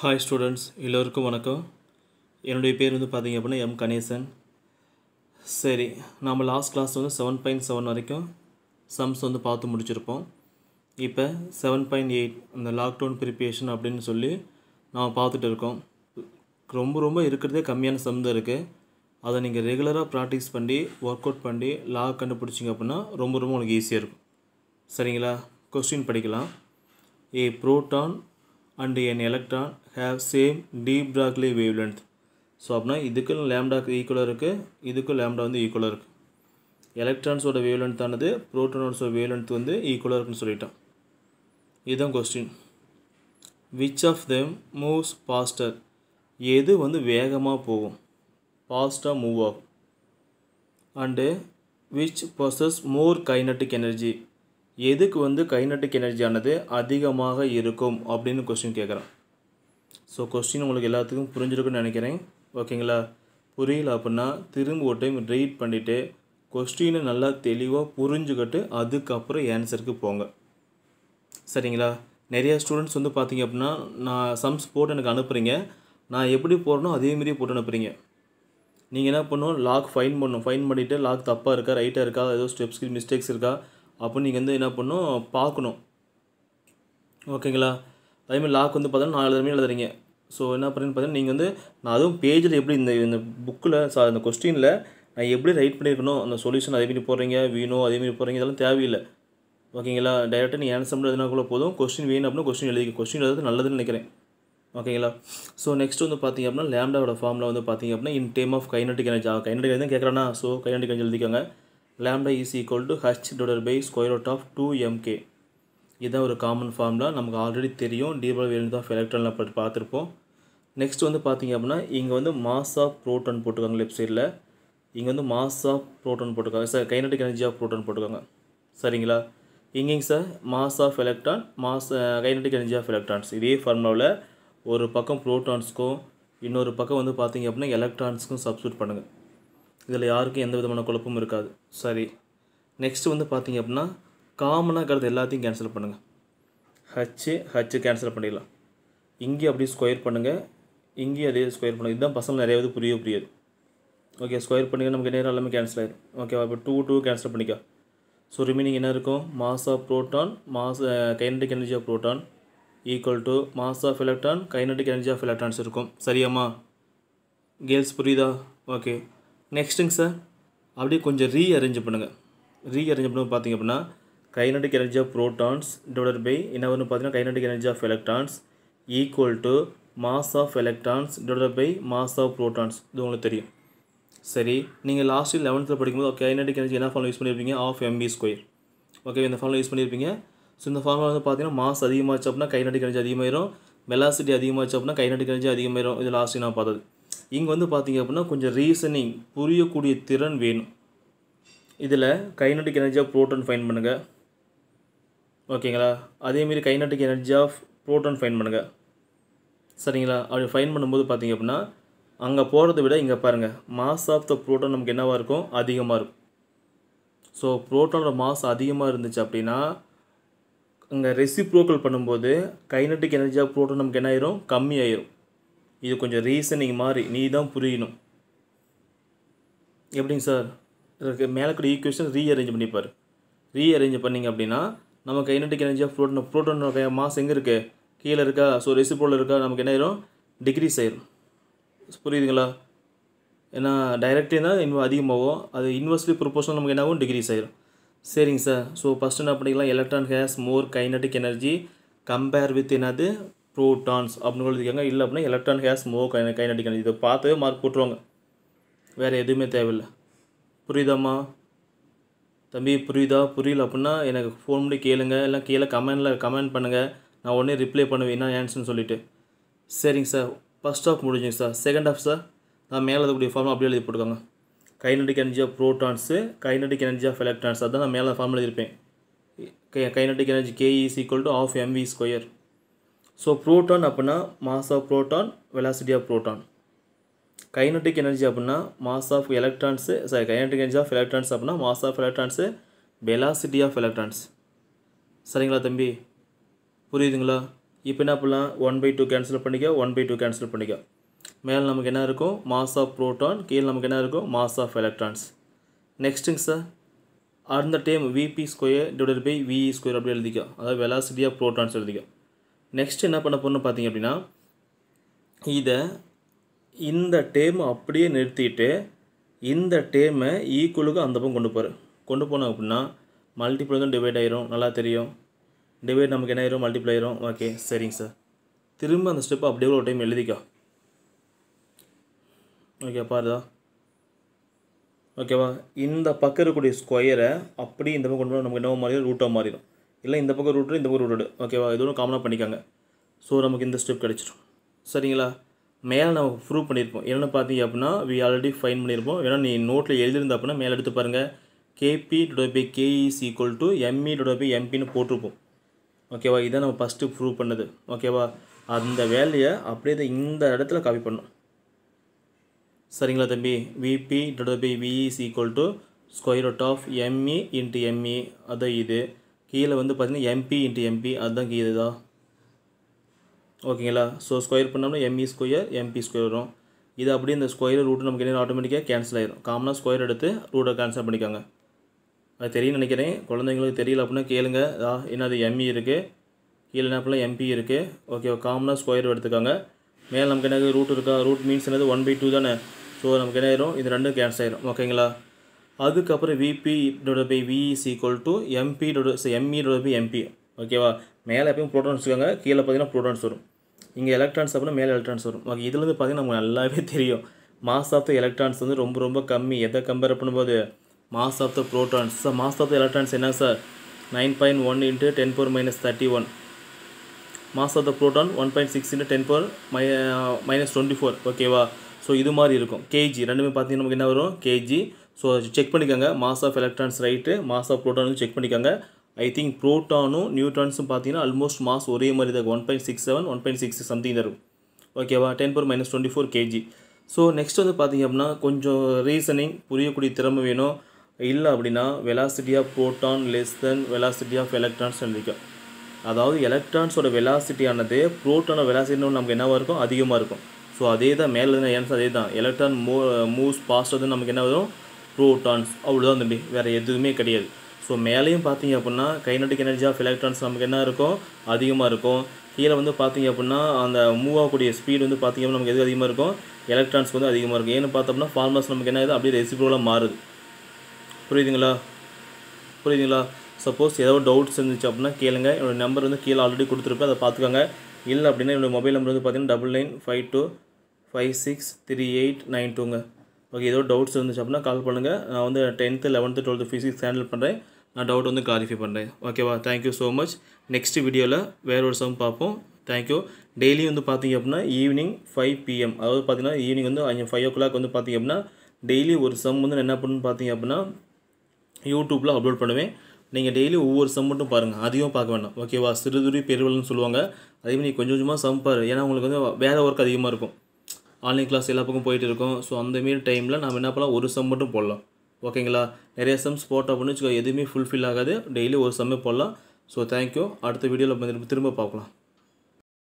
hi students எல்லோருக்கும் வணக்கம் என்னுடைய பேர் வந்து பார்த்திங்க அப்படின்னா எம் கணேசன் சரி நாம் லாஸ்ட் கிளாஸ் வந்து செவன் பாயிண்ட் செவன் வரைக்கும் சம்ஸ் வந்து பார்த்து முடிச்சிருப்போம் இப்போ செவன் பாயிண்ட் எயிட் இந்த லாக்டவுன் ப்ரிப்பரேஷன் அப்படின்னு சொல்லி நாம் பார்த்துட்டு இருக்கோம் ரொம்ப ரொம்ப இருக்கிறதே கம்மியான சம் தான் இருக்குது அதை நீங்கள் ரெகுலராக ப்ராக்டிஸ் பண்ணி ஒர்க் அவுட் பண்ணி லாக் கண்டுபிடிச்சிங்க அப்படின்னா ரொம்ப ரொம்ப உங்களுக்கு ஈஸியாக இருக்கும் சரிங்களா கொஸ்டின் படிக்கலாம் a proton and an electron have same de Broglie wavelength so அப்படின்னா இதுக்கும் லேம்டாக்கு ஈக்குவலாக இருக்குது இதுக்கும் லேம்டா வந்து ஈக்குவலாக இருக்குது எலக்ட்ரான்ஸோட வேவ் லென்த் ஆனது ப்ரோட்டோனோட வேவ் லென்த் வந்து ஈக்குவலாக இருக்குன்னு சொல்லிட்டான் இதுதான் question which of them moves faster எது வந்து வேகமாக போகும் பாஸ்டாக மூவ் ஆகும் and which process more kinetic energy எதுக்கு வந்து கைனட்டிக் எனர்ஜியானது அதிகமாக இருக்கும் அப்படின்னு கொஸ்டின் கேட்குறேன் ஸோ கொஸ்டின் உங்களுக்கு எல்லாத்துக்கும் புரிஞ்சிருக்குன்னு நினைக்கிறேன் ஓகேங்களா புரியல அப்படின்னா திரும்ப ஒரு டைம் ரீட் பண்ணிவிட்டு கொஸ்டினை நல்லா தெளிவாக புரிஞ்சுக்கிட்டு அதுக்கப்புறம் ஆன்சருக்கு போங்க சரிங்களா நிறையா ஸ்டூடெண்ட்ஸ் வந்து பார்த்தீங்க அப்படின்னா நான் சம்ஸ் போட்டு எனக்கு அனுப்புகிறீங்க நான் எப்படி போடணும் அதேமாரி போட்டு அனுப்புகிறீங்க நீங்கள் என்ன பண்ணணும் லாக் ஃபைன் பண்ணணும் ஃபைன் பண்ணிவிட்டு லாக் தப்பாக இருக்கா ரைட்டாக இருக்கா ஏதோ ஸ்டெப்ஸ்க்கு மிஸ்டேக்ஸ் இருக்கா அப்போ நீங்கள் வந்து என்ன பண்ணும் பார்க்கணும் ஓகேங்களா அதேமாதிரி லாக் வந்து பார்த்தோன்னா நாலு தடவை எழுதுறீங்க ஸோ என்ன பண்ணுறேன்னு பார்த்தீங்கன்னா நீங்கள் வந்து நான் அதுவும் பேஜில் எப்படி இந்த இந்த புக்கில் ஸோ இந்த கொஸ்டினில் நான் எப்படி ரைட் பண்ணியிருக்கணும் அந்த சொல்யூஷன் அதேமாரி போடுறீங்க வீணோ அதேமாரி போடுறீங்க இதெல்லாம் தேவையில்லை ஓகேங்களா டைரெக்டாக நீ ஆன்சர் மட்டும் கூட போதும் கொஸ்டின் வேணும் அப்படின்னா கொஸ்டின் எழுதி கொஸ்டின் எழுதுறது நல்லதுன்னு நினைக்கிறேன் ஓகேங்களா ஸோ நெக்ஸ்ட் வந்து பார்த்தீங்க அப்படின்னா லேம்டாவோட ஃபார்மில் வந்து பார்த்தீங்க அப்படின்னா in term of kinetic energy kinetic energy கேட்குறானா ஸோ கைனட்டிக் எனர்ஜி எழுதிக்கோங்க lambda is equal to h divided by square root of 2mk இதான் ஒரு காமன் formula நமக்கு ஆல்ரெடி தெரியும் டிபல் வேல்யூ ஆஃப் எலக்ட்ரானில் பட் பார்த்துருப்போம் நெக்ஸ்ட் வந்து பார்த்தீங்க அப்படின்னா இங்கே வந்து mass of proton போட்டுக்காங்க லெஃப்ட் சைடில் இங்கே வந்து mass of proton போட்டுக்காங்க சார் energy of proton போட்டுக்காங்க சரிங்களா இங்கேங்க sir mass of electron mass kinetic energy of electrons இதே ஃபார்முலாவில் ஒரு பக்கம் இன்னும் இன்னொரு பக்கம் வந்து பார்த்தீங்க அப்படின்னா electronsக்கும் substitute பண்ணுங்க இதில் யாருக்கும் எந்த விதமான குழப்பமும் இருக்காது சரி நெக்ஸ்ட்டு வந்து பார்த்திங்க அப்படின்னா காமனாக இருக்கிறது எல்லாத்தையும் கேன்சல் பண்ணுங்கள் ஹச்சு ஹச்சு கேன்சல் பண்ணிடலாம் இங்கேயும் அப்படியே ஸ்கொயர் பண்ணுங்கள் இங்கேயும் அதே ஸ்கொயர் பண்ணுங்கள் இதுதான் பசங்கள் நிறையாவது புரிய புரியாது ஓகே ஸ்கொயர் பண்ணிங்க நமக்கு நேரம் எல்லாமே கேன்சல் ஆயிடும் ஓகேவா இப்போ டூ டூ கேன்சல் பண்ணிக்கோ ஸோ ரிமீனிங் என்ன இருக்கும் mass of proton mass kinetic energy of proton equal to mass of electron kinetic energy of electrons இருக்கும் சரியாம்மா கேர்ள்ஸ் புரியுதா ஓகே நெக்ஸ்ட்டுங்க சார் அப்படியே கொஞ்சம் ரீ அரேஞ்ச் பண்ணுங்கள் ரீ அரேஞ்ச் பண்ணும்போது பார்த்திங்க அப்படின்னா kinetic energy of protons divide by என்ன வந்து பார்த்தீங்கன்னா kinetic energy of electrons equal to mass of electrons divide by mass of protons இது உங்களுக்கு தெரியும் சரி நீங்கள் லாஸ்ட்டு லெவன்த்தில் படிக்கும்போது கைனடிக் எனர்ஜி என்ன ஃபார்ம் யூஸ் பண்ணியிருப்பீங்க ஆஃப் எம்பி ஸ்கொயர் ஓகே இந்த ஃபார்ம் யூஸ் பண்ணியிருப்பீங்க ஸோ இந்த ஃபார்மில் வந்து பார்த்தீங்கன்னா மாஸ் அதிகமாகச்சு அப்படின்னா கைனடிக் எனர்ஜி அதிகமாயிரும் வெலாசிட்டி அதிகமாகச்சு அப்படின்னா கைனடிக் எனர்ஜி அதிகமாயிரும் இது லாஸ்ட்டு நான் பார்த்தது இங்கே வந்து பார்த்திங்க அப்படின்னா கொஞ்சம் ரீசனிங் புரியக்கூடிய திறன் வேணும் இதில் கைநாட்டிக் எனர்ஜி ஆஃப் ஃபைன் பண்ணுங்கள் ஓகேங்களா அதேமாரி kinetic energy of proton find பண்ணுங்கள் சரிங்களா அப்படி ஃபைன் பண்ணும்போது பார்த்திங்க அப்படின்னா அங்கே போகிறத விட இங்கே பாருங்கள் மாஸ் ஆஃப் த ப்ரோட்டான் நமக்கு என்னவாக இருக்கும் அதிகமாக இருக்கும் ஸோ ப்ரோட்டானோட மாஸ் அதிகமாக இருந்துச்சு அப்படின்னா அங்கே ரெசிப்ரோக்கல் பண்ணும்போது கைனட்டிக் எனர்ஜி ஆஃப் நமக்கு என்ன ஆயிரும் கம்மியாயிரும் இது கொஞ்சம் ரீசனிங் மாதிரி நீ தான் புரியணும் எப்படிங்க சார் மேலே கூட ஈக்குவேஷன் ரீ அரேஞ்ச் பண்ணிப்பார் ரீ அரேஞ்ச் பண்ணிங்க அப்படின்னா நமக்கு கைனடிக் எனர்ஜியாக ஆஃப் ப்ரோட்டோன் ப்ரோட்டோனோட மாஸ் எங்கே இருக்குது கீழே இருக்கா ஸோ ரெசிபோல் இருக்கா நமக்கு என்ன ஆயிரும் டிகிரிஸ் ஆயிரும் புரியுதுங்களா ஏன்னா டைரக்டே தான் இன்னும் அதிகமாகும் அது இன்வெர்ஸ்லி ப்ரொபோஷனல் நமக்கு என்னாகும் டிகிரிஸ் ஆயிரும் சரிங்க சார் ஸோ ஃபஸ்ட்டு என்ன பண்ணிக்கலாம் electron has more kinetic energy compare with என்னது ப்ரோட்டான்ஸ் அப்படின்னு எழுதிக்காங்க இல்லை அப்படின்னா எலக்ட்ரான் ஹேஸ் மோ கை கைநடிக்கணும் இதை பார்த்தவே மார்க் போட்டுருவாங்க வேறு எதுவுமே தேவையில்லை புரியுதாம்மா தம்பி புரியுதா புரியல அப்படின்னா எனக்கு ஃபோன் பண்ணி கேளுங்க இல்லை கீழே கமெண்டில் கமெண்ட் பண்ணுங்கள் நான் உடனே ரிப்ளை பண்ணுவேன் என்ன ஆன்சர்னு சொல்லிவிட்டு சரிங்க சார் ஃபஸ்ட் ஆஃப் முடிஞ்சுங்க சார் செகண்ட் ஆஃப் சார் நான் மேலே இருக்கக்கூடிய ஃபார்ம் அப்படியே எழுதி போட்டுக்கோங்க kinetic energy of protons kinetic energy of electrons அதான் நான் மேலே ஃபார்ம் எழுதியிருப்பேன் kinetic energy KE is equal to half m v square so proton அப்படின்னா mass of proton velocity of proton kinetic energy அப்படின்னா mass of electrons sorry kinetic energy of electrons அப்படின்னா mass of electrons velocity of electrons சரிங்களா தம்பி புரியுதுங்களா இப்போ என்ன பண்ணலாம் one by two cancel பண்ணிக்க ஒன் பை டூ கேன்சல் பண்ணிக்க மேலே நமக்கு என்ன இருக்கும் மாஸ் ஆஃப் ப்ரோட்டான் கீழே நமக்கு என்ன இருக்கும் மாஸ் ஆஃப் எலக்ட்ரான்ஸ் நெக்ஸ்ட்டுங்க சார் அந்த time v p square divided by v e square அப்படி எழுதிக்க அதாவது வெலாசிட்டி ஆஃப் ப்ரோட்டான்ஸ் எழுதிக்க நெக்ஸ்ட் என்ன பண்ண போகிறோம்னு பார்த்தீங்க அப்படின்னா இதை இந்த டேம் அப்படியே நிறுத்திட்டு இந்த டேமை ஈக்குவலுக்கு அந்த பக்கம் கொண்டு போகிற கொண்டு போனோம் அப்படின்னா மல்டிப்ளை தான் டிவைட் ஆயிரும் நல்லா தெரியும் டிவைட் நமக்கு என்ன ஆயிரும் மல்டிப்ளை ஆயிரும் ஓகே சரிங்க சார் திரும்ப அந்த ஸ்டெப்பை அப்படியே ஒரு டைம் எழுதிக்கோ ஓகே பாருதா ஓகேவா இந்த பக்கம் இருக்கக்கூடிய ஸ்கொயரை அப்படி இந்த பக்கம் கொண்டு போனால் நமக்கு என்ன மாறிடும் ரூட்டாக மாறிடும் இல்லை இந்த பக்கம் ரூட் இந்த பக்கம் ரூட் ஓகேவா இதோட காமனாக பண்ணிக்காங்க ஸோ நமக்கு இந்த ஸ்டெப் கிடச்சிடும் சரிங்களா மேலே நம்ம ப்ரூவ் பண்ணியிருப்போம் என்னென்னு பார்த்தீங்க அப்படின்னா வி ஆல்ரெடி ஃபைன் பண்ணியிருப்போம் ஏன்னா நீ நோட்டில் எழுதியிருந்த அப்படின்னா மேலே எடுத்து பாருங்கள் கேபி டொடோ by K E is equal to m e டொடோ பை எம்பின்னு போட்டிருப்போம் ஓகேவா இதை நம்ம ஃபஸ்ட்டு ப்ரூவ் பண்ணது ஓகேவா அந்த வேலையை அப்படியே இந்த இடத்துல காப்பி பண்ணோம் சரிங்களா தம்பி விபி டொடோ by v e is equal to square root of m e into m e அதை இது கீழே வந்து பார்த்திங்கன்னா எம்பி இன்ட்டு எம்பி அதுதான் கீழே தான் ஓகேங்களா ஸோ ஸ்கொயர் பண்ணோம்னா எம்இ ஸ்கொயர் எம்பி ஸ்கொயர் வரும் இது அப்படியே இந்த ஸ்கொயர் ரூட்டு நமக்கு என்ன ஆட்டோமேட்டிக்காக கேன்சல் ஆயிடும் காமனாக ஸ்கொயர் எடுத்து ரூட்டை கேன்சல் பண்ணிக்கோங்க அது தெரியும் நினைக்கிறேன் குழந்தைங்களுக்கு தெரியல அப்படின்னா கேளுங்க என்ன அது எம்இ e இருக்குது கீழே என்ன அப்படின்னா எம்பி இருக்குது ஓகே காமனாக ஸ்கொயர் எடுத்துக்கோங்க மேலே நமக்கு என்ன ரூட் இருக்கா ரூட் மீன்ஸ் என்னது ஒன் பை டூ தானே ஸோ நமக்கு என்ன ஆயிரும் இது ரெண்டும் கேன்சல் ஆயிரும் ஓகேங்களா அதுக்கப்புறம் விபி டோட by v e is equal to m p டோட எம்இ டோட பை எம்பி ஓகேவா மேலே எப்பயும் ப்ரோட்டான்ஸ் வச்சுக்கோங்க கீழே பார்த்தீங்கன்னா ப்ரோட்டான்ஸ் வரும் இங்கே எலக்ட்ரான்ஸ் அப்படின்னா மேலே எலக்ட்ரான்ஸ் வரும் ஓகே இதுலேருந்து பார்த்தீங்கன்னா நமக்கு நல்லாவே தெரியும் மாஸ் ஆஃப் த எலக்ட்ரான்ஸ் வந்து ரொம்ப ரொம்ப கம்மி எதை கம்பேர் பண்ணும்போது mass of the protons sir mass of the electrons என்ன sir nine point one into ten power minus thirty one mass of the proton one point six into ten power மை minus twenty four ஓகேவா so இது மாதிரி இருக்கும் K G ரெண்டுமே பார்த்தீங்கன்னா நமக்கு என்ன வரும் கேஜி ஸோ செக் பண்ணிக்கோங்க mass of electrons right mass of ப்ரோட்டானும் செக் பண்ணிக்கோங்க ஐ திங்க் ப்ரோட்டானும் நியூட்ரான்ஸும் பார்த்தீங்கன்னா ஆல்மோஸ்ட் மாஸ் ஒரே மாதிரி தான் one point six seven one point six something தரும் ஓகேவா ten power minus twenty four K G so next வந்து பார்த்திங்க அப்படின்னா கொஞ்சம் ரீசனிங் புரியக்கூடிய திறமை வேணும் இல்லை அப்படின்னா velocity of proton less then velocity of electrons எழுதிக்கும் அதாவது எலக்ட்ரான்ஸோட வெலாசிட்டியானது ப்ரோட்டானோட வெலாசிட்டின்னு நமக்கு என்னவாக இருக்கும் அதிகமாக இருக்கும் ஸோ அதே தான் மேலே ஏன்ஸ் அதே தான் எலக்ட்ரான் மூ மூவ்ஸ் பாஸ்ட் நமக்கு என்ன வரும் ப்ரோட்டான்ஸ் அவ்வளோதான் தம்பி வேறு எதுவுமே கிடையாது ஸோ மேலேயும் பார்த்தீங்க அப்படின்னா கைனடிக் எனர்ஜி ஆஃப் எலக்ட்ரான்ஸ் நமக்கு என்ன இருக்கும் அதிகமாக இருக்கும் கீழே வந்து பார்த்தீங்க அப்படின்னா அந்த மூவ் ஆகக்கூடிய ஸ்பீடு வந்து பார்த்திங்க அப்படின்னா நமக்கு எது அதிகமாக இருக்கும் எலக்ட்ரான்ஸ் வந்து அதிகமாக இருக்கும் ஏன்னு பார்த்தோம்னா ஃபார்மர்ஸ் நமக்கு என்ன ஆகுது அப்படியே ரெசிபிளாக மாறுது புரியுதுங்களா புரியுதுங்களா சப்போஸ் ஏதோ டவுட்ஸ் இருந்துச்சு அப்படின்னா கேளுங்க என்னோடய நம்பர் வந்து கீழே ஆல்ரெடி கொடுத்துருப்பேன் அதை பார்த்துக்கோங்க இல்லை அப்படின்னா என்னோடய மொபைல் நம்பர் வந்து பார்த்தீங்கன்னா double nine five two five six three eight nine டூங்க ஓகே ஏதோ டவுட்ஸ் இருந்துச்சு அப்படின்னா கால் பண்ணுங்கள் நான் வந்து tenth eleventh twelfth physics handle பண்ணுறேன் நான் டவுட் வந்து கிளாரிஃபை பண்ணுறேன் ஓகேவா தேங்க்யூ ஸோ மச் நெக்ஸ்ட் வீடியோவில் வேற ஒரு சம் பார்ப்போம் தேங்க்யூ டெய்லி வந்து பார்த்திங்க அப்படின்னா ஈவினிங் ஃபைவ் பிஎம் அதாவது பார்த்திங்கன்னா ஈவினிங் வந்து ஃபைவ் ஓ கிளாக் வந்து பார்த்திங்க அப்படின்னா டெய்லி ஒரு சம் வந்து என்ன பண்ணுன்னு பார்த்திங்க அப்படின்னா யூடியூப்பில் அப்லோட் பண்ணுவேன் நீங்கள் டெய்லி ஒவ்வொரு சம் மட்டும் பாருங்கள் அதிகம் பார்க்க வேண்டாம் ஓகேவா சிறுதுறி பெருவல்னு சொல்லுவாங்க அதே மாதிரி கொஞ்சம் கொஞ்சமாக சம் பாரு ஏன்னா உங்களுக்கு வந்து வேறு ஒர்க் அதிகமாக இருக்கும் ஆன்லைன் கிளாஸ் எல்லா பக்கம் போயிட்டு இருக்கோம் ஸோ அந்தமாரி டைமில் நம்ம என்ன பண்ணலாம் ஒரு சம் மட்டும் போடலாம் ஓகேங்களா நிறைய சம்ஸ் போட்டோம் அப்படின்னு வச்சுக்கோ எதுவுமே ஃபுல்ஃபில் ஆகாது டெய்லி ஒரு சம்மே போடலாம் ஸோ தேங்க்யூ அடுத்த வீடியோவில் திரும்ப பார்க்கலாம்